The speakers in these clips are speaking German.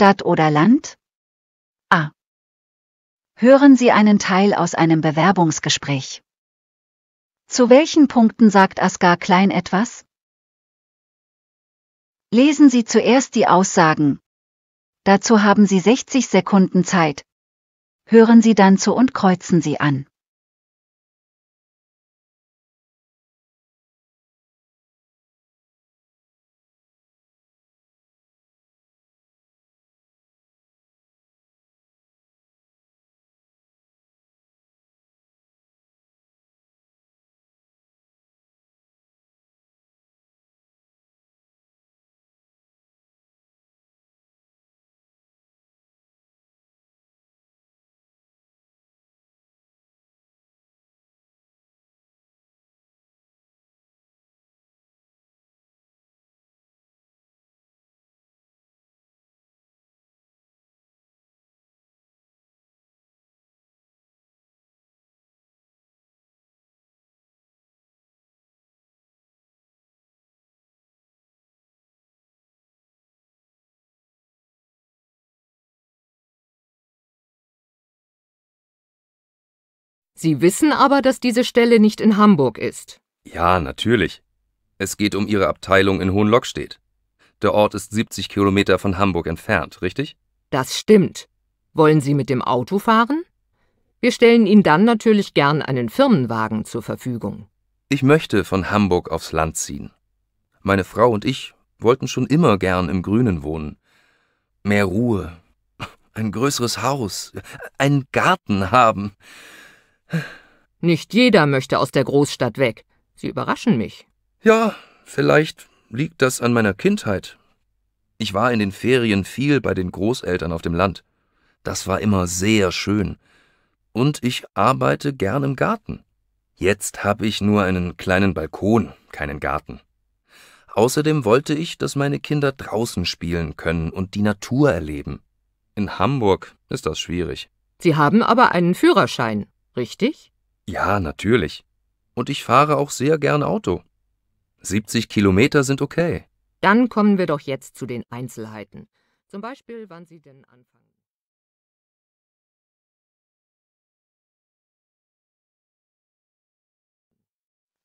Stadt oder Land? A. Hören Sie einen Teil aus einem Bewerbungsgespräch. Zu welchen Punkten sagt Asgar Klein etwas? Lesen Sie zuerst die Aussagen. Dazu haben Sie 60 Sekunden Zeit. Hören Sie dann zu und kreuzen Sie an. Sie wissen aber, dass diese Stelle nicht in Hamburg ist. Ja, natürlich. Es geht um Ihre Abteilung in Hohenlockstedt. Der Ort ist 70 Kilometer von Hamburg entfernt, richtig? Das stimmt. Wollen Sie mit dem Auto fahren? Wir stellen Ihnen dann natürlich gern einen Firmenwagen zur Verfügung. Ich möchte von Hamburg aufs Land ziehen. Meine Frau und ich wollten schon immer gern im Grünen wohnen. Mehr Ruhe, ein größeres Haus, einen Garten haben. Nicht jeder möchte aus der Großstadt weg. Sie überraschen mich. Ja, vielleicht liegt das an meiner Kindheit. Ich war in den Ferien viel bei den Großeltern auf dem Land. Das war immer sehr schön. Und ich arbeite gern im Garten. Jetzt habe ich nur einen kleinen Balkon, keinen Garten. Außerdem wollte ich, dass meine Kinder draußen spielen können und die Natur erleben. In Hamburg ist das schwierig. Sie haben aber einen Führerschein richtig? Ja, natürlich. Und ich fahre auch sehr gern Auto. 70 Kilometer sind okay. Dann kommen wir doch jetzt zu den Einzelheiten. Zum Beispiel, wann Sie denn anfangen.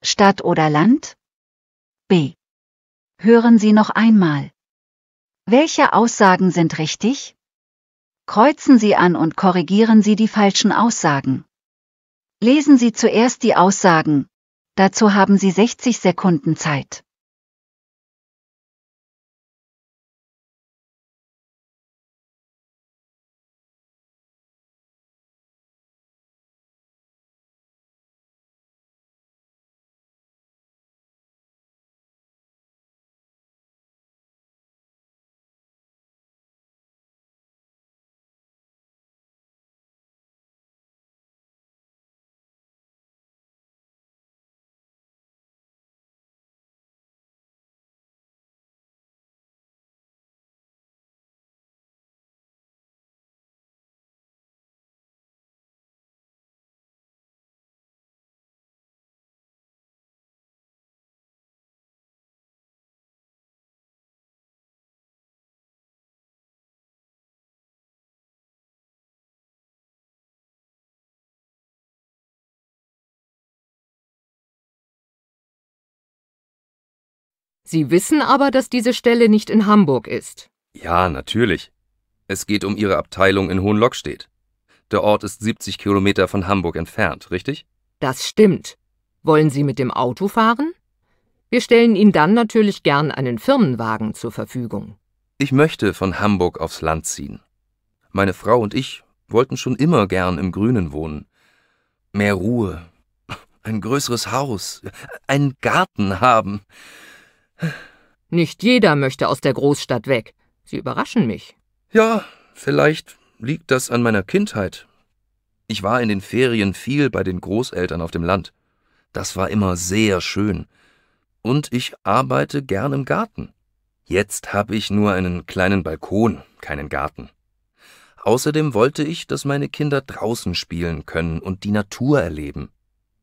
Stadt oder Land? B. Hören Sie noch einmal. Welche Aussagen sind richtig? Kreuzen Sie an und korrigieren Sie die falschen Aussagen. Lesen Sie zuerst die Aussagen. Dazu haben Sie 60 Sekunden Zeit. Sie wissen aber, dass diese Stelle nicht in Hamburg ist. Ja, natürlich. Es geht um Ihre Abteilung in Hohenlockstedt. Der Ort ist 70 Kilometer von Hamburg entfernt, richtig? Das stimmt. Wollen Sie mit dem Auto fahren? Wir stellen Ihnen dann natürlich gern einen Firmenwagen zur Verfügung. Ich möchte von Hamburg aufs Land ziehen. Meine Frau und ich wollten schon immer gern im Grünen wohnen. Mehr Ruhe, ein größeres Haus, einen Garten haben. Nicht jeder möchte aus der Großstadt weg. Sie überraschen mich. Ja, vielleicht liegt das an meiner Kindheit. Ich war in den Ferien viel bei den Großeltern auf dem Land. Das war immer sehr schön. Und ich arbeite gern im Garten. Jetzt habe ich nur einen kleinen Balkon, keinen Garten. Außerdem wollte ich, dass meine Kinder draußen spielen können und die Natur erleben.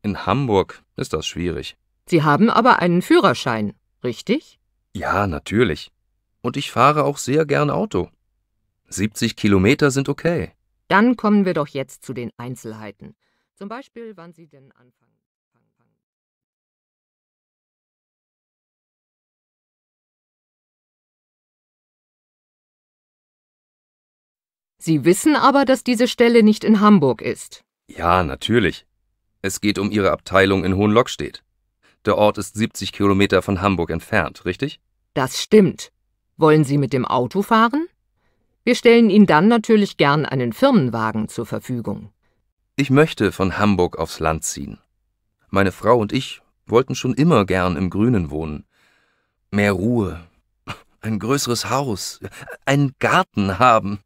In Hamburg ist das schwierig. Sie haben aber einen Führerschein richtig? Ja, natürlich. Und ich fahre auch sehr gern Auto. 70 Kilometer sind okay. Dann kommen wir doch jetzt zu den Einzelheiten. Zum Beispiel, wann Sie denn anfangen. Sie wissen aber, dass diese Stelle nicht in Hamburg ist. Ja, natürlich. Es geht um Ihre Abteilung in Hohenlockstedt. Der Ort ist 70 Kilometer von Hamburg entfernt, richtig? Das stimmt. Wollen Sie mit dem Auto fahren? Wir stellen Ihnen dann natürlich gern einen Firmenwagen zur Verfügung. Ich möchte von Hamburg aufs Land ziehen. Meine Frau und ich wollten schon immer gern im Grünen wohnen. Mehr Ruhe, ein größeres Haus, einen Garten haben.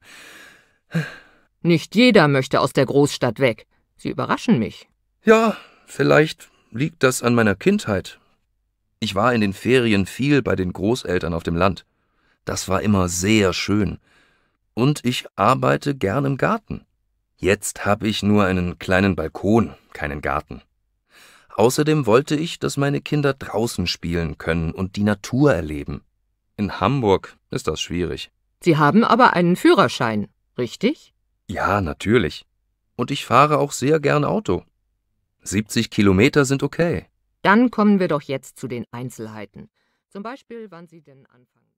Nicht jeder möchte aus der Großstadt weg. Sie überraschen mich. Ja, vielleicht liegt das an meiner Kindheit. Ich war in den Ferien viel bei den Großeltern auf dem Land. Das war immer sehr schön. Und ich arbeite gern im Garten. Jetzt habe ich nur einen kleinen Balkon, keinen Garten. Außerdem wollte ich, dass meine Kinder draußen spielen können und die Natur erleben. In Hamburg ist das schwierig. Sie haben aber einen Führerschein, richtig? Ja, natürlich. Und ich fahre auch sehr gern Auto. 70 Kilometer sind okay. Dann kommen wir doch jetzt zu den Einzelheiten. Zum Beispiel, wann Sie denn anfangen.